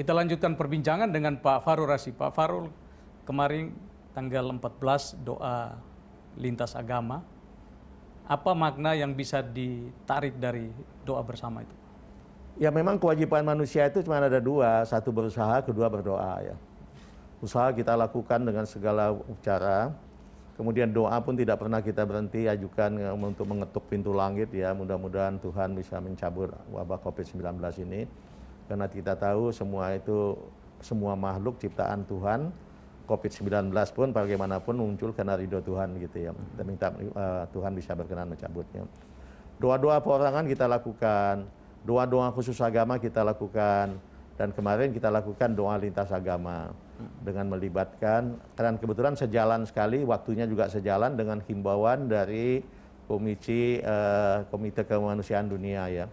Kita lanjutkan perbincangan dengan Pak Farul Rasi. Pak Farul, kemarin tanggal 14 doa lintas agama. Apa makna yang bisa ditarik dari doa bersama itu? Ya memang kewajiban manusia itu cuma ada dua, satu berusaha, kedua berdoa ya. Usaha kita lakukan dengan segala cara, kemudian doa pun tidak pernah kita berhenti ajukan eh, untuk mengetuk pintu langit ya. Mudah-mudahan Tuhan bisa mencabut wabah COVID-19 ini karena kita tahu semua itu semua makhluk ciptaan Tuhan COVID-19 pun bagaimanapun muncul karena ridho Tuhan gitu ya. Dan hmm. minta uh, Tuhan bisa berkenan mencabutnya. Doa-doa perorangan kita lakukan, doa-doa khusus agama kita lakukan, dan kemarin kita lakukan doa lintas agama hmm. dengan melibatkan, karena kebetulan sejalan sekali, waktunya juga sejalan dengan himbauan dari Komisi uh, Komite Kemanusiaan Dunia ya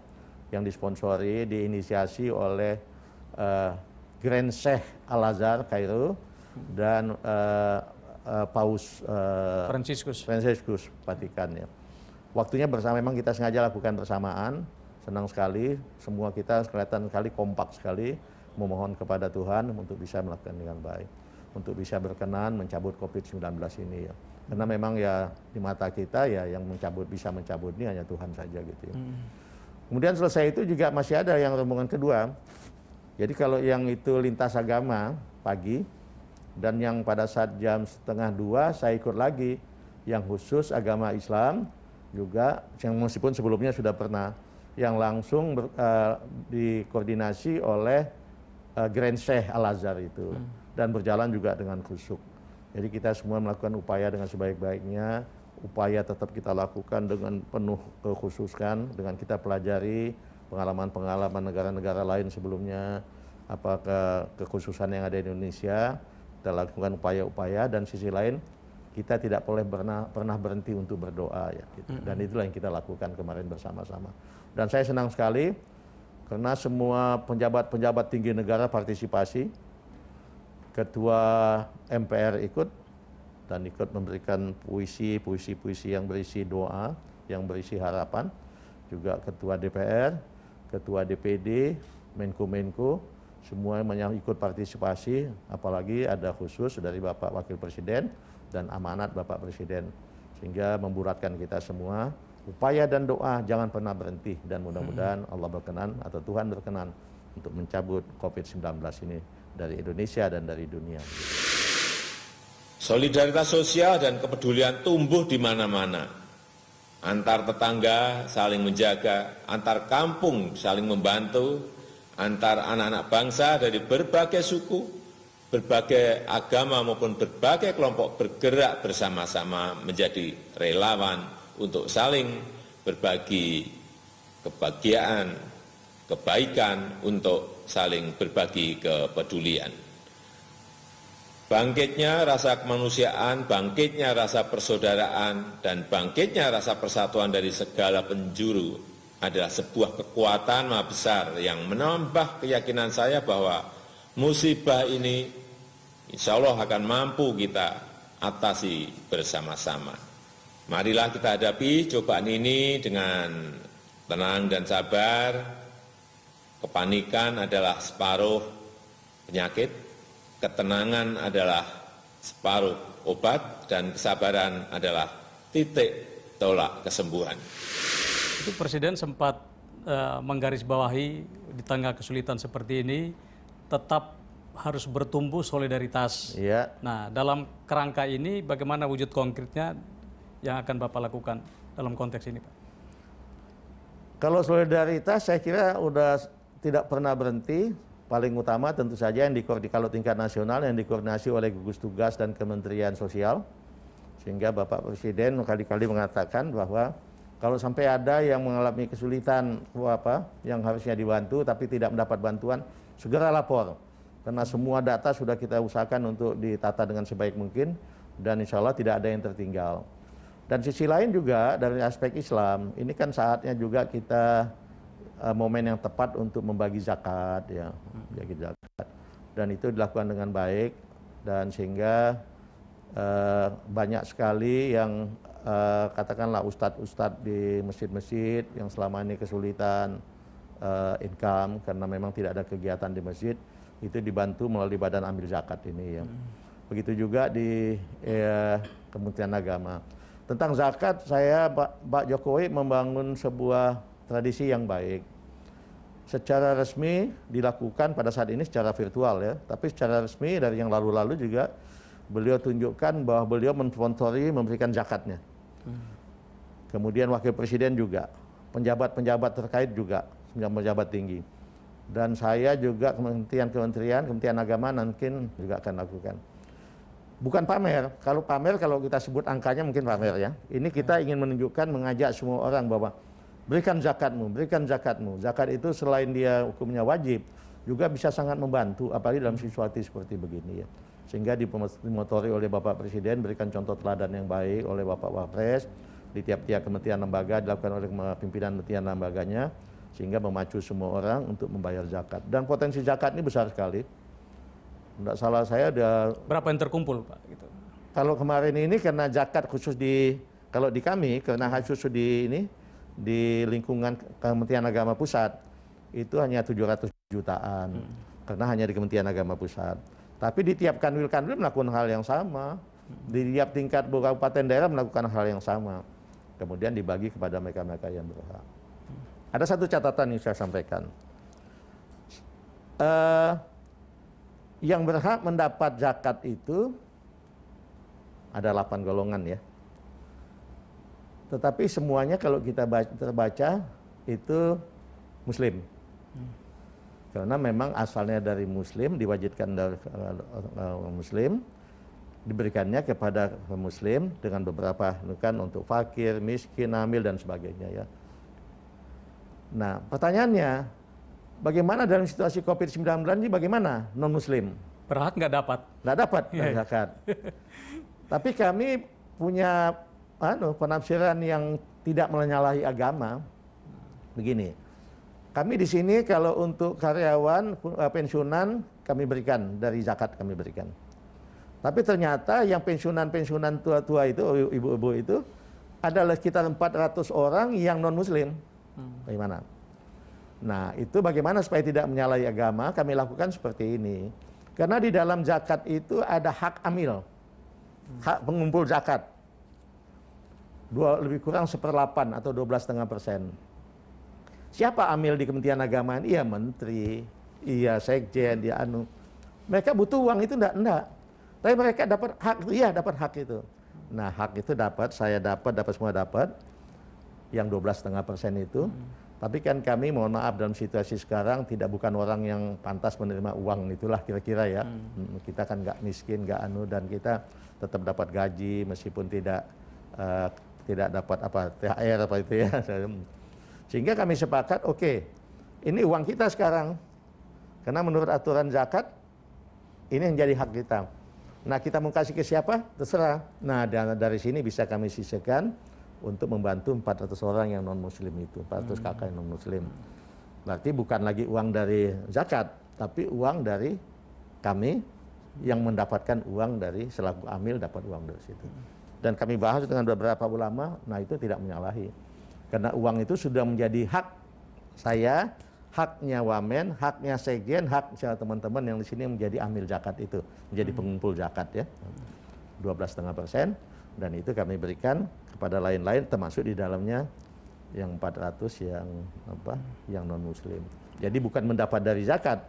yang disponsori diinisiasi oleh uh, Grand Sheikh Al Azhar Kairo dan uh, uh, Paus uh, Franciscus Franciscus Vatikan ya. Waktunya bersama memang kita sengaja lakukan bersamaan. Senang sekali semua kita kelihatan sekali kompak sekali memohon kepada Tuhan untuk bisa melakukan dengan baik, untuk bisa berkenan mencabut Covid-19 ini ya. Karena memang ya di mata kita ya yang mencabut bisa mencabut ini hanya Tuhan saja gitu ya. Hmm. Kemudian selesai itu juga masih ada yang rombongan kedua. Jadi kalau yang itu lintas agama pagi dan yang pada saat jam setengah dua saya ikut lagi yang khusus agama Islam juga yang meskipun sebelumnya sudah pernah yang langsung ber, uh, dikoordinasi oleh uh, Grand Sheikh Al Azhar itu hmm. dan berjalan juga dengan khusuk. Jadi kita semua melakukan upaya dengan sebaik-baiknya upaya tetap kita lakukan dengan penuh kekhususkan dengan kita pelajari pengalaman-pengalaman negara-negara lain sebelumnya apakah kekhususan yang ada di Indonesia kita lakukan upaya-upaya dan sisi lain kita tidak boleh pernah pernah berhenti untuk berdoa ya gitu. dan itulah yang kita lakukan kemarin bersama-sama dan saya senang sekali karena semua penjabat-penjabat tinggi negara partisipasi ketua MPR ikut dan ikut memberikan puisi, puisi-puisi yang berisi doa, yang berisi harapan. Juga Ketua DPR, Ketua DPD, Menko-Menko, semua yang ikut partisipasi, apalagi ada khusus dari Bapak Wakil Presiden dan amanat Bapak Presiden. Sehingga memburatkan kita semua, upaya dan doa jangan pernah berhenti. Dan mudah-mudahan hmm. Allah berkenan atau Tuhan berkenan untuk mencabut COVID-19 ini dari Indonesia dan dari dunia. Solidaritas sosial dan kepedulian tumbuh di mana-mana. Antar tetangga saling menjaga, antar kampung saling membantu, antar anak-anak bangsa dari berbagai suku, berbagai agama maupun berbagai kelompok bergerak bersama-sama menjadi relawan untuk saling berbagi kebahagiaan, kebaikan untuk saling berbagi kepedulian. Bangkitnya rasa kemanusiaan, bangkitnya rasa persaudaraan, dan bangkitnya rasa persatuan dari segala penjuru adalah sebuah kekuatan maha besar yang menambah keyakinan saya bahwa musibah ini insya Allah akan mampu kita atasi bersama-sama. Marilah kita hadapi cobaan ini dengan tenang dan sabar. Kepanikan adalah separuh penyakit, ketenangan adalah separuh obat, dan kesabaran adalah titik tolak kesembuhan. Itu Presiden sempat e, menggarisbawahi di tengah kesulitan seperti ini, tetap harus bertumbuh solidaritas. Iya. Nah, dalam kerangka ini bagaimana wujud konkretnya yang akan Bapak lakukan dalam konteks ini, Pak? Kalau solidaritas saya kira udah tidak pernah berhenti paling utama tentu saja yang di, kalau tingkat nasional yang dikoordinasi oleh gugus tugas dan Kementerian Sosial sehingga Bapak Presiden kali-kali mengatakan bahwa kalau sampai ada yang mengalami kesulitan apa yang harusnya dibantu tapi tidak mendapat bantuan segera lapor karena semua data sudah kita usahakan untuk ditata dengan sebaik mungkin dan insya Allah tidak ada yang tertinggal dan sisi lain juga dari aspek Islam ini kan saatnya juga kita uh, momen yang tepat untuk membagi zakat ya, membagi zakat. Dan itu dilakukan dengan baik dan sehingga uh, banyak sekali yang uh, katakanlah ustadz-ustadz di masjid-masjid yang selama ini kesulitan uh, income karena memang tidak ada kegiatan di masjid itu dibantu melalui badan ambil zakat ini ya. Hmm. Begitu juga di ya, Kementerian Agama. Tentang zakat, saya Pak Jokowi membangun sebuah tradisi yang baik. Secara resmi dilakukan pada saat ini secara virtual ya, tapi secara resmi dari yang lalu-lalu juga beliau tunjukkan bahwa beliau mensponsori memberikan zakatnya. Hmm. Kemudian wakil presiden juga, penjabat-penjabat terkait juga, penjabat tinggi. Dan saya juga kementerian-kementerian, kementerian agama mungkin juga akan lakukan. Bukan pamer, kalau pamer kalau kita sebut angkanya mungkin pamer ya. Ini kita hmm. ingin menunjukkan, mengajak semua orang bahwa berikan zakatmu, berikan zakatmu. Zakat itu selain dia hukumnya wajib, juga bisa sangat membantu, apalagi dalam situasi seperti begini ya. Sehingga dimotori oleh Bapak Presiden, berikan contoh teladan yang baik oleh Bapak Wapres, di tiap-tiap kementerian lembaga, dilakukan oleh pimpinan kementerian lembaganya, sehingga memacu semua orang untuk membayar zakat. Dan potensi zakat ini besar sekali. Tidak salah saya ada... Berapa yang terkumpul Pak? Gitu. Kalau kemarin ini karena zakat khusus di... Kalau di kami, karena khusus di ini, di lingkungan Kementerian Agama Pusat itu hanya 700 jutaan hmm. karena hanya di Kementerian Agama Pusat. Tapi di tiap kanwil-kanwil melakukan hal yang sama. Hmm. Di tiap tingkat kabupaten daerah melakukan hal yang sama. Kemudian dibagi kepada mereka-mereka yang berhak. Hmm. Ada satu catatan yang saya sampaikan. Uh, yang berhak mendapat zakat itu ada 8 golongan ya. Tetapi semuanya kalau kita terbaca itu Muslim. Karena memang asalnya dari Muslim, diwajibkan dari eh, Muslim, diberikannya kepada Muslim dengan beberapa nukan untuk fakir, miskin, hamil, dan sebagainya ya. Nah, pertanyaannya, bagaimana dalam situasi COVID-19 ini bagaimana non-Muslim? Berhak nggak dapat? Nggak dapat, yeah. Tapi kami punya anu, penafsiran yang tidak menyalahi agama. Begini, kami di sini kalau untuk karyawan eh, pensiunan kami berikan dari zakat kami berikan. Tapi ternyata yang pensiunan-pensiunan tua-tua itu, ibu-ibu itu adalah sekitar 400 orang yang non-muslim. Hmm. Bagaimana? Nah, itu bagaimana supaya tidak menyalahi agama, kami lakukan seperti ini. Karena di dalam zakat itu ada hak amil, hmm. hak pengumpul zakat dua, lebih kurang seperdelapan atau dua belas setengah persen. Siapa amil di Kementerian Agama ini? Iya menteri, iya sekjen, dia ya, anu. Mereka butuh uang itu enggak, enggak. Tapi mereka dapat hak, iya dapat hak itu. Nah hak itu dapat, saya dapat, dapat semua dapat. Yang dua 12,5 persen itu. Tapi kan kami mohon maaf dalam situasi sekarang tidak bukan orang yang pantas menerima uang itulah kira-kira ya. Hmm. hmm kita kan nggak miskin, nggak anu dan kita tetap dapat gaji meskipun tidak uh, tidak dapat apa THR apa itu ya. Sehingga kami sepakat, oke, okay, ini uang kita sekarang. Karena menurut aturan zakat, ini yang jadi hak kita. Nah, kita mau kasih ke siapa? Terserah. Nah, dari sini bisa kami sisihkan untuk membantu 400 orang yang non-muslim itu, 400 hmm. kakak yang non-muslim. Berarti bukan lagi uang dari zakat, tapi uang dari kami yang mendapatkan uang dari selaku amil dapat uang dari situ dan kami bahas dengan beberapa ulama, nah itu tidak menyalahi. Karena uang itu sudah menjadi hak saya, haknya Wamen, haknya Segen, hak teman-teman yang di sini menjadi amil zakat itu, menjadi hmm. pengumpul zakat ya. 12,5 persen dan itu kami berikan kepada lain-lain termasuk di dalamnya yang 400 yang apa yang non muslim. Jadi bukan mendapat dari zakat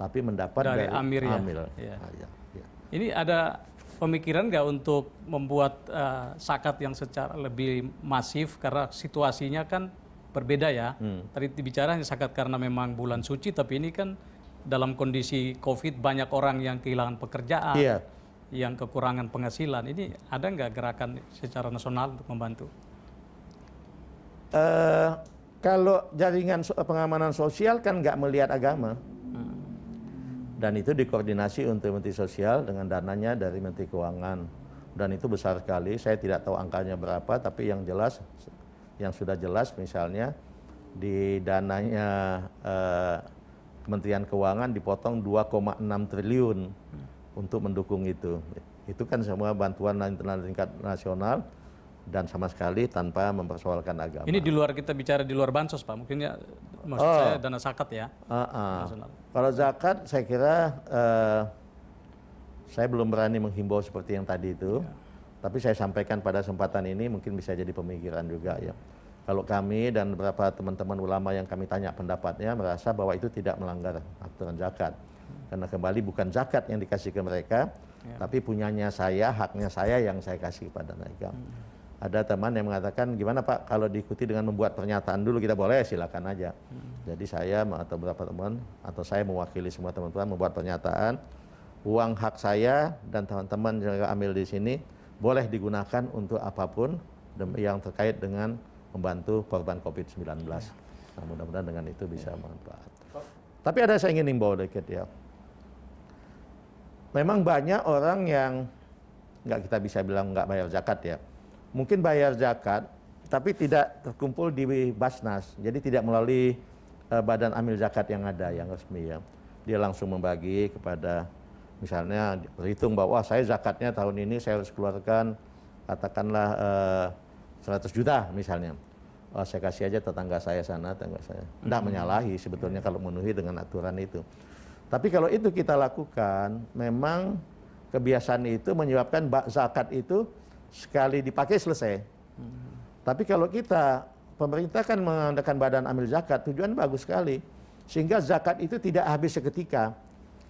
tapi mendapat dari, dari amir, amil. Ya. ya, ya. Ini ada pemikiran nggak untuk membuat uh, eh, sakat yang secara lebih masif karena situasinya kan berbeda ya. Hmm. Tadi bicara hanya sakat karena memang bulan suci, tapi ini kan dalam kondisi COVID banyak orang yang kehilangan pekerjaan, yeah. yang kekurangan penghasilan. Ini ada nggak gerakan secara nasional untuk membantu? Uh, kalau jaringan pengamanan sosial kan nggak melihat agama dan itu dikoordinasi untuk Menteri Sosial dengan dananya dari Menteri Keuangan dan itu besar sekali saya tidak tahu angkanya berapa tapi yang jelas yang sudah jelas misalnya di dananya eh, Kementerian Keuangan dipotong 2,6 triliun untuk mendukung itu itu kan semua bantuan internal tingkat nasional dan sama sekali tanpa mempersoalkan agama. Ini di luar kita bicara di luar bansos pak, mungkin ya maksud oh. saya dana zakat ya. Uh -uh. Kalau zakat saya kira uh, saya belum berani menghimbau seperti yang tadi itu, ya. tapi saya sampaikan pada kesempatan ini mungkin bisa jadi pemikiran juga ya. Kalau kami dan beberapa teman-teman ulama yang kami tanya pendapatnya merasa bahwa itu tidak melanggar aturan zakat. Karena kembali bukan zakat yang dikasih ke mereka, ya. tapi punyanya saya, haknya saya yang saya kasih kepada mereka. Hmm ada teman yang mengatakan gimana Pak kalau diikuti dengan membuat pernyataan dulu kita boleh silakan aja. Hmm. Jadi saya atau beberapa teman atau saya mewakili semua teman-teman membuat pernyataan uang hak saya dan teman-teman yang ambil di sini boleh digunakan untuk apapun yang terkait dengan membantu korban COVID-19. Iya. Nah, mudah-mudahan dengan itu bisa iya. bermanfaat. manfaat. Tapi ada saya ingin imbau dikit ya. Memang banyak orang yang nggak kita bisa bilang nggak bayar zakat ya mungkin bayar zakat, tapi tidak terkumpul di Basnas, jadi tidak melalui uh, badan amil zakat yang ada, yang resmi ya. Dia langsung membagi kepada misalnya berhitung bahwa saya zakatnya tahun ini saya harus keluarkan katakanlah uh, eh, 100 juta misalnya. Oh, saya kasih aja tetangga saya sana, tetangga saya. Tidak hmm. menyalahi sebetulnya kalau memenuhi dengan aturan itu. Tapi kalau itu kita lakukan, memang kebiasaan itu menyebabkan zakat itu sekali dipakai selesai. Hmm. Tapi kalau kita pemerintah kan mengadakan badan amil zakat, tujuan bagus sekali. Sehingga zakat itu tidak habis seketika.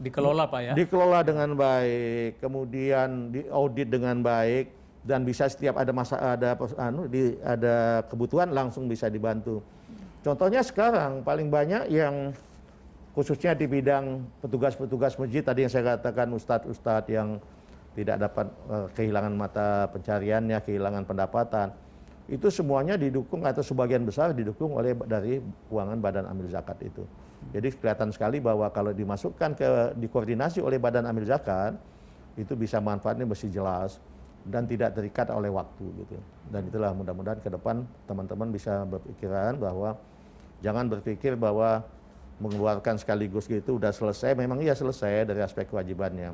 Dikelola Pak ya? Dikelola dengan baik, kemudian diaudit dengan baik, dan bisa setiap ada masa ada anu di ada kebutuhan langsung bisa dibantu. Contohnya sekarang paling banyak yang khususnya di bidang petugas-petugas masjid tadi yang saya katakan ustadz-ustadz yang tidak dapat uh, kehilangan mata pencariannya, kehilangan pendapatan. Itu semuanya didukung atau sebagian besar didukung oleh dari keuangan Badan Amil Zakat itu. Jadi kelihatan sekali bahwa kalau dimasukkan ke dikoordinasi oleh Badan Amil Zakat itu bisa manfaatnya mesti jelas dan tidak terikat oleh waktu gitu. Dan itulah mudah-mudahan ke depan teman-teman bisa berpikiran bahwa jangan berpikir bahwa mengeluarkan sekaligus gitu udah selesai, memang iya selesai dari aspek kewajibannya.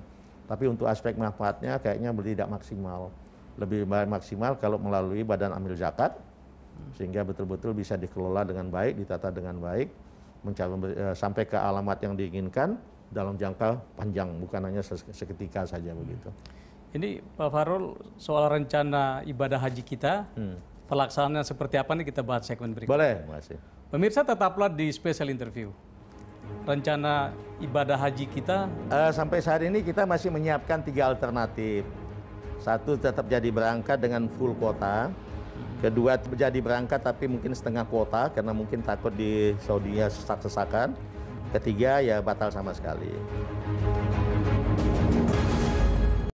Tapi untuk aspek manfaatnya kayaknya tidak maksimal. Lebih baik maksimal kalau melalui badan amil zakat, sehingga betul-betul bisa dikelola dengan baik, ditata dengan baik, mencapai, eh, sampai ke alamat yang diinginkan dalam jangka panjang, bukan hanya seketika saja begitu. Ini Pak Farul, soal rencana ibadah haji kita, hmm. pelaksanaannya seperti apa nih kita bahas segmen berikutnya. Boleh, Mas. Pemirsa tetaplah di Special Interview rencana ibadah haji kita? Uh, sampai saat ini kita masih menyiapkan tiga alternatif. Satu tetap jadi berangkat dengan full kuota. Kedua jadi berangkat tapi mungkin setengah kuota karena mungkin takut di Saudi sesak-sesakan. Ketiga ya batal sama sekali.